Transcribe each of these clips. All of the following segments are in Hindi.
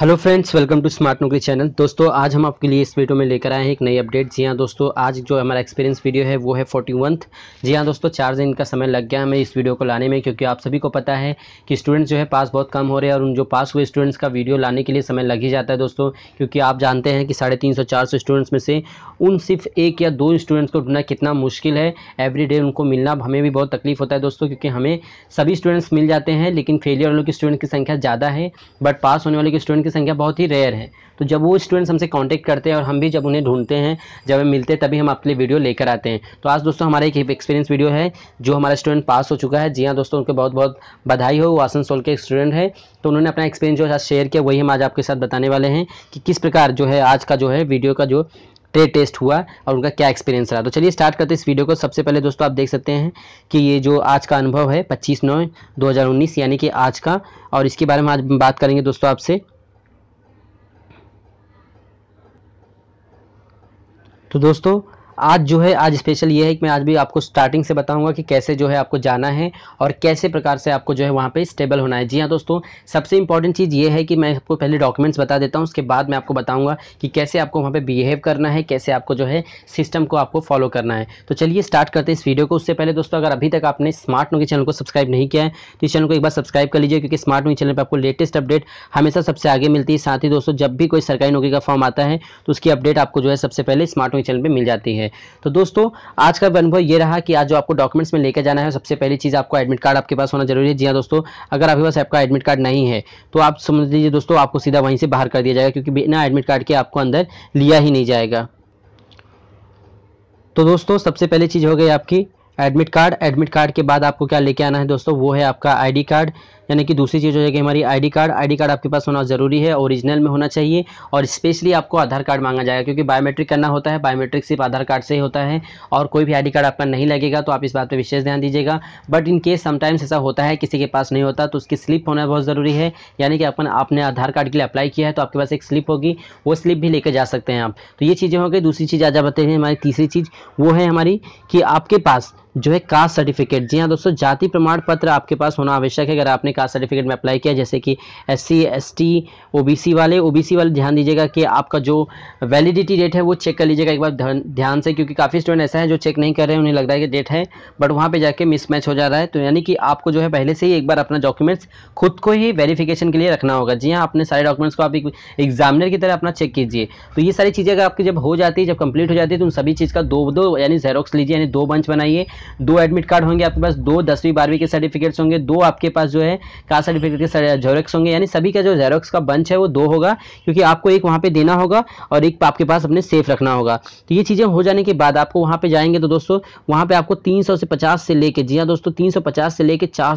hello friends welcome to smart Naukri channel दोस्तों आज हम आपके लिए इस वीडियो में लेकर आए हैं एक नई अपडेट जी हाँ दोस्तों आज जो हमारा एक्सपीरियंस वीडियो है वो है फोर्टी वंथ जी हाँ दोस्तों चार दिन का समय लग गया हमें इस वीडियो को लाने में क्योंकि आप सभी को पता है कि स्टूडेंट्स जो है पास बहुत कम हो रहे हैं और उन जो पास हुए स्टूडेंट्स का वीडियो लाने के लिए समय लग ही जाता है दोस्तों क्योंकि आप जानते हैं कि साढ़े तीन स्टूडेंट्स में से उन सिर्फ एक या दो स्टूडेंट्स को ढूंढना कितना मुश्किल है एवरी उनको मिलना हमें भी बहुत तकलीफ होता है दोस्तों क्योंकि हमें सभी स्टूडेंट्स मिल जाते हैं लेकिन फेलियर वालों की स्टूडेंट की संख्या ज़्यादा है बट पास होने वाले के स्टूडेंट की संख्या बहुत ही रेयर है तो जब वो स्टूडेंट्स हमसे कांटेक्ट करते हैं और हम भी जब उन्हें ढूंढते हैं जब हम मिलते हैं तभी हम आपके लिए वीडियो लेकर आते हैं तो आज दोस्तों हमारा एक एक्सपीरियंस वीडियो है जो हमारा स्टूडेंट पास हो चुका है जी हाँ दोस्तों उनके बहुत बहुत बधाई हो वो आसनसोल के स्टूडेंट है तो उन्होंने अपना एक्सपीरियंस जो आज शेयर किया वही हम आज आपके साथ बताने वाले हैं कि किस प्रकार जो है आज का जो है वीडियो का जो ट्रेड टेस्ट हुआ और उनका क्या एक्सपीरियंस रहा तो चलिए स्टार्ट करते हैं इस वीडियो को सबसे पहले दोस्तों आप देख सकते हैं कि ये जो आज का अनुभव है 25 नौ 2019 यानी कि आज का और इसके बारे में आज बात करेंगे दोस्तों आपसे तो दोस्तों आज जो है आज स्पेशल ये है कि मैं आज भी आपको स्टार्टिंग से बताऊंगा कि कैसे जो है आपको जाना है और कैसे प्रकार से आपको जो है वहाँ पे स्टेबल होना है जी हाँ दोस्तों सबसे इंपॉर्टेंट चीज़ ये है कि मैं आपको पहले डॉक्यूमेंट्स बता देता हूँ उसके बाद मैं आपको बताऊँगा कि कैसे आपको वहाँ पर बिहेव करना है कैसे आपको जो है सिस्टम को आपको फॉलो करना है तो चलिए स्टार्ट करते हैं इस वीडियो को उससे पहले दोस्तों अगर अभी तक आपने स्मार्ट नोकी चैनल को सब्सक्राइब नहीं किया है तो इस चैनल को एक बार सब्सक्राइब कर लीजिए क्योंकि स्मार्ट नोकी चैनल पर आपको लेटेस्ट अपडेट हमेशा सबसे आगे मिलती है साथ ही दोस्तों जब भी कोई सरकारी नौकरी का फॉर्म आता है तो उसकी अपडेट आपको जो है सबसे पहले स्मार्ट नोकी चैनल पर मिल जाती है है तो दोस्तों आज का अनुभव ये रहा कि आज जो आपको डॉक्यूमेंट्स में लेकर जाना है सबसे पहली चीज़ आपको एडमिट कार्ड आपके पास होना जरूरी है जी हाँ दोस्तों अगर आपके पास आपका एडमिट कार्ड नहीं है तो आप समझ लीजिए दोस्तों आपको सीधा वहीं से बाहर कर दिया जाएगा क्योंकि बिना एडमिट कार्ड के आपको अंदर लिया ही नहीं जाएगा तो दोस्तों सबसे पहली चीज़ हो गई आपकी एडमिट कार्ड एडमिट कार्ड के बाद आपको क्या लेके आना है दोस्तों वो है आपका आईडी कार्ड यानी कि दूसरी चीज़ हो जाएगी हमारी आईडी कार्ड आईडी कार्ड आपके पास होना ज़रूरी है ओरिजिनल में होना चाहिए और स्पेशली आपको आधार कार्ड मांगा जाएगा क्योंकि बायोमेट्रिक करना होता है बायोमेट्रिक सिर्फ आधार कार्ड से ही होता है और कोई भी आई कार्ड आपका नहीं लगेगा तो आप इस बात पर विशेष ध्यान दीजिएगा बट इन केस समटाइम्स ऐसा होता है किसी के पास नहीं होता तो उसकी स्लिप होना बहुत ज़रूरी है यानी कि अपन आपने आधार कार्ड के लिए अप्लाई किया है तो आपके पास एक स्लिप होगी वो स्लिप भी लेकर जा सकते हैं आप तो ये चीज़ें होंगी दूसरी चीज़ आज बताते हैं हमारी तीसरी चीज़ वो है हमारी कि आपके पास जो है कास्ट सर्टिफिकेट जी हाँ दोस्तों जाति प्रमाण पत्र आपके पास होना आवश्यक है अगर आपने कास्ट सर्टिफिकेट में अप्लाई किया जैसे कि S C S T O B C वाले ओ बी सी वाले ध्यान दीजिएगा कि आपका जो वैलिडिटी डेट है वो चेक कर लीजिएगा एक बार ध्यान से क्योंकि काफ़ी स्टूडेंट ऐसा है जो चेक नहीं कर रहे हैं उन्हें लग रहा है कि डेट है बट वहाँ पर जाके मिसमैच हो जा रहा है तो यानी कि आपको जो है पहले से ही एक बार अपना डॉक्यूमेंट्स खुद को ही वेरीफिकेशन के लिए रखना होगा जी हाँ अपने सारे डॉक्यूमेंट्स को आप एक एग्जामिनर की तरह अपना चेक कीजिए तो ये सारी चीज़ें अगर आपकी जब हो जाती है जब कंप्लीट हो जाती है तो उन सभी चीज़ का दो दो यानी जेरोक्स लीजिए यानी दो बंच बनाइए दो एडमिट कार्ड होंगे आपके पास दो दसवीं बारहवीं के सर्टिफिकेट्स होंगे दो आपके पास जो है कास्ट सर्टिफिकेट के जेरोक्स होंगे यानी सभी का जो जेरोक्स का बंच है वो दो होगा क्योंकि आपको एक वहाँ पर देना होगा और एक आपके पास अपने सेफ रखना होगा तो ये चीज़ें हो जाने के बाद आपको वहाँ पर जाएंगे तो दोस्तों वहाँ पर आपको तीन से पचास से लेकर जी हाँ दोस्तों तीन से लेकर चार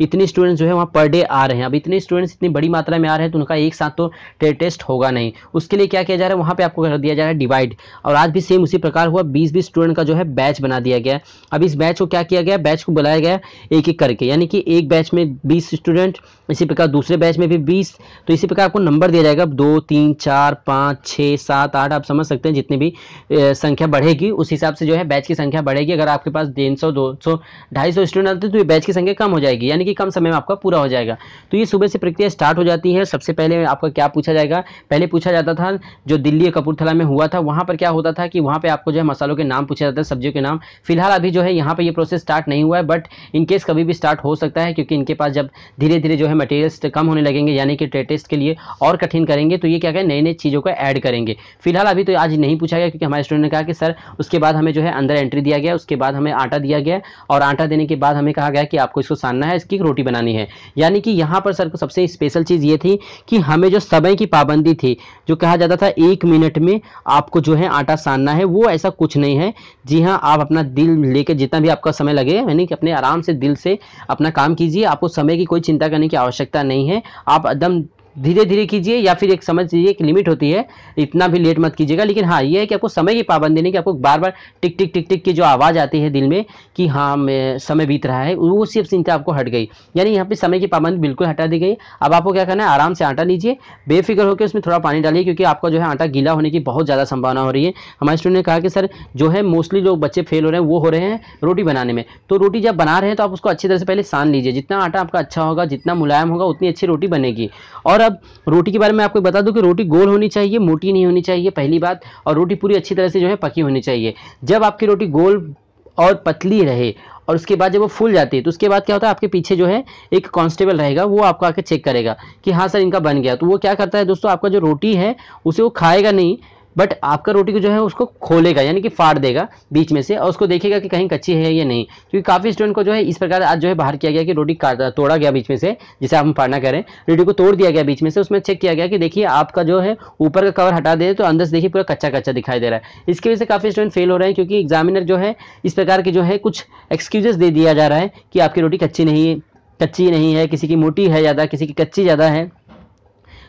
इतने स्टूडेंट्स जो है वहाँ पर डे आ रहे हैं अब इतने स्टूडेंट्स इतनी बड़ी मात्रा में आ रहे हैं तो उनका एक साथ तो टेस्ट होगा नहीं उसके लिए क्या किया जा रहा है वहाँ पर आपको कर दिया जा रहा है डिवाइड और आज भी सेम उसी प्रकार हुआ बीस बीस स्टूडेंट का जो है बैच बना दिया गया अब इस बैच को क्या किया गया बैच को बुलाया गया एक एक करके यानी कि एक बैच में बीस स्टूडेंट इसी प्रकार दूसरे बैच में भी बीस तो इसी प्रकार आपको नंबर दिया जाएगा दो तीन चार पाँच छः सात आठ आप समझ सकते हैं जितनी भी संख्या बढ़ेगी उस हिसाब से जो है बैच की संख्या बढ़ेगी अगर आपके पास तीन सौ दो सौ ढाई सौ स्टूडेंट आते हैं तो ये बैच की संख्या कम हो जाएगी यानी कि कम समय में आपका पूरा हो जाएगा तो ये सुबह से प्रक्रिया स्टार्ट हो जाती है सबसे पहले आपका क्या पूछा जाएगा पहले पूछा जाता था जो दिल्ली कपूरथला में हुआ था वहाँ पर क्या होता था कि वहाँ पर आपको जो है मसालों के नाम पूछा जाता है सब्जियों के नाम फिलहाल अभी जो है है यहाँ पर ये प्रोसेस स्टार्ट नहीं हुआ है बट इनकेस कभी भी स्टार्ट हो सकता है क्योंकि इनके पास जब धीरे धीरे जो है मटेरियल्स कम होने लगेंगे यानी कि ट्रेड टेस्ट के लिए और कठिन करेंगे तो ये क्या क्या नई नई चीज़ों को ऐड करेंगे फिलहाल अभी तो आज नहीं पूछा गया क्योंकि हमारे स्टूडेंट ने कहा कि सर उसके बाद हमें जो है अंदर एंट्री दिया गया उसके बाद हमें आटा दिया गया और आटा देने के बाद हमें कहा गया कि आपको इसको सानना है इसकी रोटी बनानी है यानी कि यहाँ पर सर को सबसे स्पेशल चीज़ ये थी कि हमें जो समय की पाबंदी थी जो कहा जाता था एक मिनट में आपको जो है आटा सानना है वो ऐसा कुछ नहीं है जी हाँ आप अपना दिल लेके जितना भी आपका समय लगे यानी कि अपने आराम से दिल से अपना काम कीजिए आपको समय की कोई चिंता करने की आवश्यकता नहीं है आप एकदम धीरे धीरे कीजिए या फिर एक समझ लीजिए एक लिमिट होती है इतना भी लेट मत कीजिएगा लेकिन हाँ ये है कि आपको समय की पाबंदी नहीं कि आपको बार बार टिक टिक टिक टिक की जो आवाज़ आती है दिल में कि हाँ समय बीत रहा है वो सिर्फ चिंता आपको हट गई यानी यहाँ पर समय की पाबंदी बिल्कुल हटा दी गई अब आपको क्या करना है आराम से आटा लीजिए बेफिक्र होकर उसमें थोड़ा पानी डालिए क्योंकि आपका जो है आटा गीला होने की बहुत ज़्यादा संभावना हो रही है हमारे स्टूडेंट ने कहा कि सर जो है मोस्टली जो बच्चे फेल हो रहे हैं वो हो रहे हैं रोटी बनाने में तो रोटी जब बना रहे हैं तो आप उसको अच्छी तरह से पहले सान लीजिए जितना आटा आपका अच्छा होगा जितना मुलायम होगा उतनी अच्छी रोटी बनेगी और मतलब रोटी के बारे में आपको बता दूं कि रोटी गोल होनी चाहिए मोटी नहीं होनी चाहिए पहली बात और रोटी पूरी अच्छी तरह से जो है पकी होनी चाहिए जब आपकी रोटी गोल और पतली रहे और उसके बाद जब वो फूल जाती है तो उसके बाद क्या होता है आपके पीछे जो है एक कांस्टेबल रहेगा वो आपको आके चेक करेगा कि हाँ सर इनका बन गया तो वो क्या करता है दोस्तों आपका जो रोटी है उसे वो खाएगा नहीं बट आपका रोटी को जो है उसको खोलेगा यानी कि फाड़ देगा बीच में से और उसको देखेगा कि कहीं कच्ची है या नहीं क्योंकि काफ़ी स्टूडेंट को जो है इस प्रकार आज जो है बाहर किया गया कि रोटी तोड़ा गया बीच में से जिसे हम फाड़ना करें रोटी को तोड़ दिया गया बीच में से उसमें चेक किया गया कि देखिए आपका जो है ऊपर का कवर हटा दे तो अंदर से देखिए पूरा कच्चा कच्चा दिखाई दे रहा है इसकी वजह से काफ़ी स्टूडेंट फेल हो रहे हैं क्योंकि एग्जामिनर जो है इस प्रकार के जो है कुछ एक्सक्यूजेस दे दिया जा रहा है कि आपकी रोटी कच्ची नहीं है कच्ची नहीं है किसी की मोटी है ज़्यादा किसी की कच्ची ज़्यादा है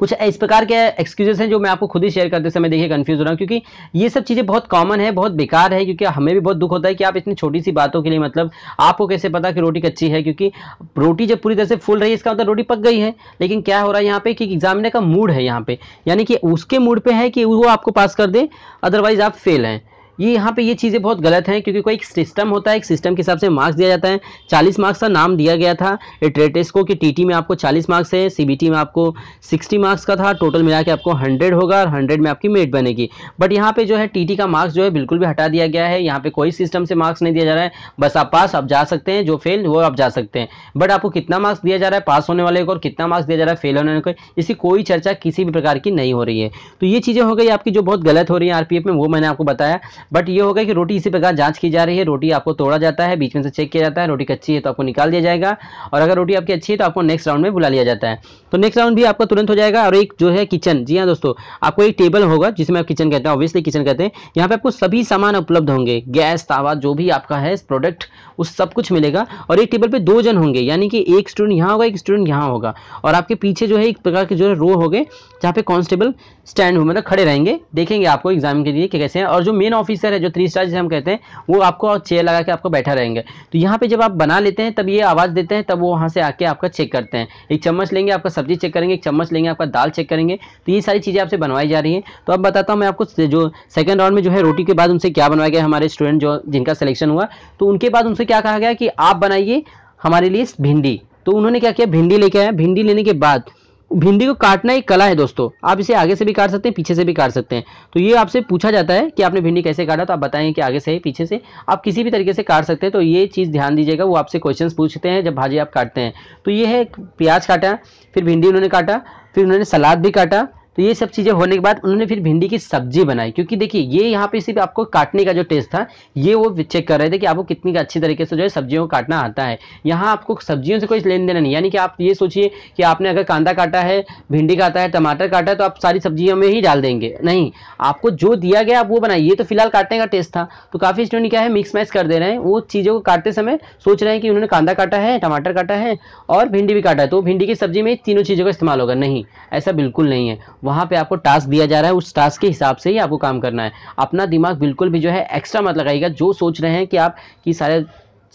कुछ इस प्रकार के एक्सक्यूजेस हैं जो मैं आपको खुद ही शेयर करते समय देखिए कन्फ्यूज हो रहा हूँ क्योंकि ये सब चीज़ें बहुत कॉमन है बहुत बेकार है क्योंकि हमें भी बहुत दुख होता है कि आप इतनी छोटी सी बातों के लिए मतलब आपको कैसे पता कि रोटी कच्ची है क्योंकि रोटी जब पूरी तरह से फुल रही है इसका मतलब रोटी पक गई है लेकिन क्या हो रहा है यहाँ पे कि एग्जामिनर का मूड है यहाँ पे यानी कि उसके मूड पे है कि वो आपको पास कर दे अदरवाइज आप फेल हैं ये यहाँ पे ये चीज़ें बहुत गलत हैं क्योंकि कोई एक सिस्टम होता है एक सिस्टम के हिसाब से मार्क्स दिया जाता है चालीस मार्क्स का नाम दिया गया था ट्रेटेस को कि टी में आपको चालीस मार्क्स है सी में आपको सिक्सटी मार्क्स का था टोटल मिला के आपको हंड्रेड होगा और हंड्रेड में आपकी मेट बनेगी बट यहाँ पे जो है टी का मार्क्स जो है बिल्कुल भी हटा दिया गया है यहाँ पे कोई सिस्टम से मार्क्स नहीं दिया जा रहा है बस आप पास आप जा सकते हैं जो फेल वो आप जा सकते हैं बट आपको कितना मार्क्स दिया जा रहा है पास होने वाले को और कितना मार्क्स दिया जा रहा है फेल होने को इसकी कोई चर्चा किसी भी प्रकार की नहीं हो रही है तो ये चीज़ें हो गई आपकी जो बहुत गलत हो रही है आरपीएफ में वो मैंने आपको बताया बट ये होगा कि रोटी इसी प्रकार जाँच की जा रही है रोटी आपको तोड़ा जाता है बीच में से चेक किया जाता है रोटी कच्ची है तो आपको निकाल दिया जाएगा और अगर रोटी आपकी अच्छी है तो आपको नेक्स्ट राउंड में बुला लिया जाता है तो नेक्स्ट राउंड भी आपका तुरंत हो जाएगा और एक जो है किचन जी हाँ दोस्तों आपको एक टेबल होगा जिसमें आप किचन कहते हैं ऑब्वियसली किचन कहते हैं यहाँ पे आपको सभी सामान उपलब्ध होंगे गैस तावा जो भी आपका है प्रोडक्ट उस सब कुछ मिलेगा और एक टेबल पे दो जन होंगे यानी कि एक स्टूडेंट यहाँ होगा एक स्टूडेंट यहाँ होगा और आपके पीछे जो है एक प्रकार के जो है रो हो गए जहाँ पे कॉन्स्टेबल स्टैंड हो मतलब खड़े रहेंगे देखेंगे आपको एग्जाम के लिए कैसे हैं और जो मेन ऑफिस ऑफिसर है जो थ्री स्टार जिसे हम कहते हैं वो आपको चेयर लगा के आपको बैठा रहेंगे तो यहाँ पे जब आप बना लेते हैं तब ये आवाज़ देते हैं तब वो वहाँ से आके आपका चेक करते हैं एक चम्मच लेंगे आपका सब्जी चेक करेंगे एक चम्मच लेंगे आपका दाल चेक करेंगे तो ये सारी चीज़ें आपसे बनवाई जा रही हैं तो अब बताता हूँ मैं आपको जो सेकंड राउंड में जो है रोटी के बाद उनसे क्या बनवाया गया हमारे स्टूडेंट जो जिनका सिलेक्शन हुआ तो उनके बाद उनसे क्या कहा गया कि आप बनाइए हमारे लिए भिंडी तो उन्होंने क्या किया भिंडी लेके आया भिंडी लेने के बाद भिंडी को काटना एक कला है दोस्तों आप इसे आगे से भी काट सकते हैं पीछे से भी काट सकते हैं तो ये आपसे पूछा जाता है कि आपने भिंडी कैसे काटा तो आप बताएं कि आगे से पीछे से आप किसी भी तरीके से काट सकते हैं तो ये चीज़ ध्यान दीजिएगा वो आपसे क्वेश्चंस पूछते हैं जब भाजी आप काटते हैं तो ये है प्याज काटा फिर भिंडी उन्होंने काटा फिर उन्होंने सलाद भी काटा तो ये सब चीज़ें होने के बाद उन्होंने फिर भिंडी की सब्जी बनाई क्योंकि देखिए ये यहाँ पे सिर्फ आपको काटने का जो टेस्ट था ये वो चेक कर रहे थे कि आपको कितनी अच्छी तरीके से जो है सब्जियों को काटना आता है यहाँ आपको सब्जियों से कोई लेन देना नहीं यानी कि आप ये सोचिए कि आपने अगर कांदा काटा है भिंडी काटा है टमाटर काटा है तो आप सारी सब्जियों में ही डाल देंगे नहीं आपको जो दिया गया आप वो बनाइए ये तो फिलहाल काटने का टेस्ट था तो काफ़ी स्टूडेंट क्या है मिक्स मैच कर दे रहे हैं वो चीज़ों को काटते समय सोच रहे हैं कि उन्होंने कांदा काटा है टमाटर काटा है और भिंडी भी काटा है तो भिंडी की सब्जी में तीनों चीज़ों का इस्तेमाल होगा नहीं ऐसा बिल्कुल नहीं है वहाँ पे आपको टास्क दिया जा रहा है उस टास्क के हिसाब से ही आपको काम करना है अपना दिमाग बिल्कुल भी जो है एक्स्ट्रा मत लगाइएगा जो सोच रहे हैं कि आप कि सारे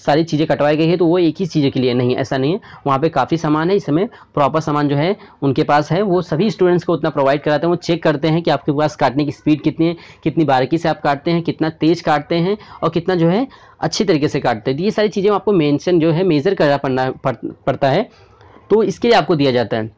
सारी चीज़ें कटवाई गई है तो वो एक ही चीज़ के लिए नहीं ऐसा नहीं है वहाँ पे काफ़ी सामान है इस समय प्रॉपर सामान जो है उनके पास है वो सभी स्टूडेंट्स को उतना प्रोवाइड कराते हैं वो चेक करते हैं कि आपके पास काटने की स्पीड कितनी है कितनी बारीकी से आप काटते हैं कितना तेज़ काटते हैं और कितना जो है अच्छी तरीके से काटते हैं तो ये सारी चीज़ें आपको मैंशन जो है मेज़र करना पड़ना पड़ता है तो इसके लिए आपको दिया जाता है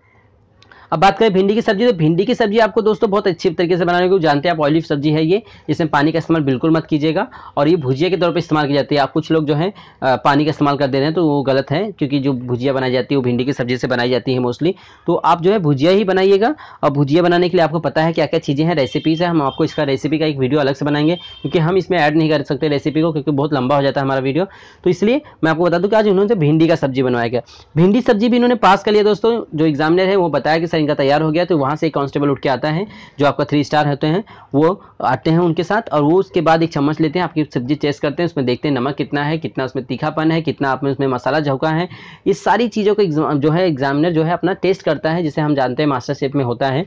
अब बात करें भिंडी की सब्जी तो भिंडी की सब्जी आपको दोस्तों बहुत अच्छी तरीके से बनाने को जानते हैं आप ऑयलिफ सब्जी है ये इसमें पानी का इस्तेमाल बिल्कुल मत कीजिएगा और ये भुजिया के तौर पर इस्तेमाल की जाती है आप कुछ लोग जो है पानी का इस्तेमाल कर दे रहे हैं तो वो गलत है क्योंकि जो भुजिया बनाई जाती है वो भिंडी की सब्जी से बनाई जाती है मोस्टली तो आप जो है भुजिया ही बनाइएगा और भुजिया बनाने के लिए आपको पता है क्या क्या चीज़ें हैं रेसिपीज़ है हम आपको इसका रेसिपी का एक वीडियो अलग से बनाएंगे क्योंकि हम इसमें ऐड नहीं कर सकते रेसिपी को क्योंकि बहुत लंबा हो जाता है हमारा वीडियो तो इसलिए मैं आपको बता दूँ कि आज उन्होंने भिंडी का सब्जी बनवाया गया भिंडी सब्जी भी इन्होंने पास कर लिया दोस्तों जो एग्जामिनर है वो बताया कि ऑफिसर इनका तैयार हो गया तो वहाँ से एक कांस्टेबल उठ के आता है जो आपका थ्री स्टार होते हैं वो आते हैं उनके साथ और वो उसके बाद एक चम्मच लेते हैं आपकी सब्जी चेस्ट करते हैं उसमें देखते हैं नमक कितना है कितना उसमें तीखापन है कितना आपने उसमें मसाला झोंका है इस सारी चीज़ों को जो है एग्जामिनर जो है अपना टेस्ट करता है जिसे हम जानते हैं मास्टर शेफ में होता है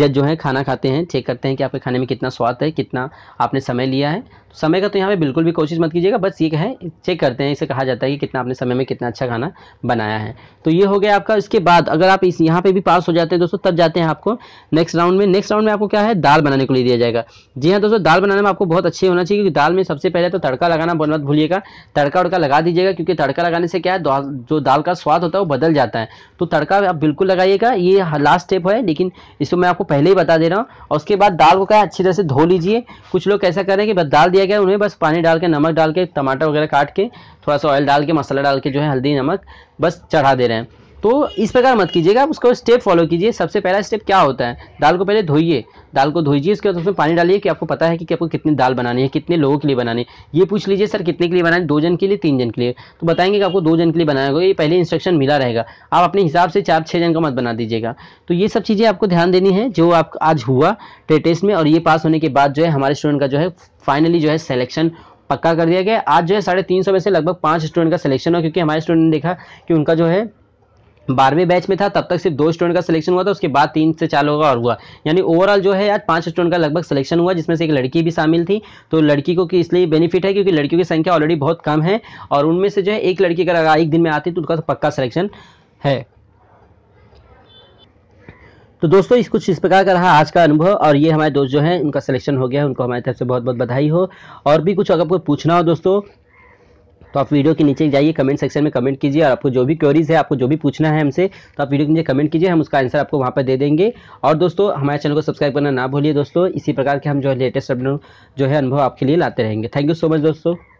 जज जो है खाना खाते हैं चेक करते हैं कि आपके खाने में कितना स्वाद है कितना आपने समय लिया है समय का तो यहाँ पे बिल्कुल भी कोशिश मत कीजिएगा बस ये है चेक करते हैं इसे कहा जाता है कि कितना आपने समय में कितना अच्छा खाना बनाया है तो ये हो गया आपका इसके बाद अगर आप इस यहाँ पे भी पास हो जाते हैं दोस्तों तब जाते हैं आपको नेक्स्ट राउंड में नेक्स्ट राउंड में आपको क्या है दाल बनाने को लिए दिया जाएगा जी हाँ दोस्तों दाल बनाने में आपको बहुत अच्छी होना चाहिए क्योंकि दाल में सबसे पहले तो तड़का लगाना बहुत मत भूलिएगा तड़का उड़का लगा दीजिएगा क्योंकि तड़का लगाने से क्या है जो दाल का स्वाद होता है वो बदल जाता है तो तड़का आप बिल्कुल लगाइएगा ये लास्ट स्टेप है लेकिन इसको मैं आपको पहले ही बता दे रहा हूँ और उसके बाद दाल को क्या अच्छी तरह से धो लीजिए कुछ लोग ऐसा करें कि दाल दिया दिया गया उन्हें बस पानी डाल के नमक डाल के टमाटर वगैरह काट के थोड़ा सा ऑयल डाल के मसाला डाल के जो है हल्दी नमक बस चढ़ा दे रहे हैं तो इस प्रकार मत कीजिएगा आप उसको स्टेप फॉलो कीजिए सबसे पहला स्टेप क्या होता है दाल को पहले धोइए दाल को धोइए उसके बाद उसमें पानी डालिए कि आपको पता है कि, कि आपको कितनी दाल बनानी है कितने लोगों के लिए बनानी है ये पूछ लीजिए सर कितने के लिए बनानी दो जन के लिए तीन जन के लिए तो बताएंगे कि आपको दो जन के लिए बनाया होगा ये पहले इंस्ट्रक्शन मिला रहेगा आप अपने हिसाब से चार छः जन का मत बना दीजिएगा तो ये सब चीज़ें आपको ध्यान देनी है जो आप आज हुआ टेस्ट में और ये पास होने के बाद जो है हमारे स्टूडेंट का जो है फाइनली जो है सिलेक्शन पक्का कर दिया गया आज जो है साढ़े तीन सौ में से लगभग पाँच स्टूडेंट का सिलेक्शन हो क्योंकि हमारे स्टूडेंट ने देखा कि उनका जो है बारहवें बैच में था तब तक सिर्फ दो स्टूडेंट का सिलेक्शन हुआ था उसके बाद तीन से चार लोगों का और हुआ यानी ओवरऑल जो है आज पांच स्टूडेंट का लगभग सिलेक्शन हुआ जिसमें से एक लड़की भी शामिल थी तो लड़की को इसलिए बेनिफिट है क्योंकि लड़कियों की संख्या ऑलरेडी बहुत कम है और उनमें से जो है एक लड़की अगर एक दिन में आती तो उनका तो पक्का सिलेक्शन है तो दोस्तों इस कुछ इस प्रकार का रहा आज का अनुभव और ये हमारे दोस्त जो हैं उनका सिलेक्शन हो गया है उनको हमारी तरफ से बहुत बहुत बधाई हो और भी कुछ अगर आपको पूछना हो दोस्तों तो आप वीडियो के नीचे जाइए कमेंट सेक्शन में कमेंट कीजिए और आपको जो भी क्वेरीज है आपको जो भी पूछना है हमसे तो आप वीडियो के नीचे कमेंट कीजिए हम उसका आंसर आपको वहाँ पर दे देंगे और दोस्तों हमारे चैनल को सब्सक्राइब करना ना भूलिए दोस्तों इसी प्रकार के हम जो है लेटेस्ट अपडेट जो है अनुभव आपके लिए लाते रहेंगे थैंक यू सो मच दोस्तों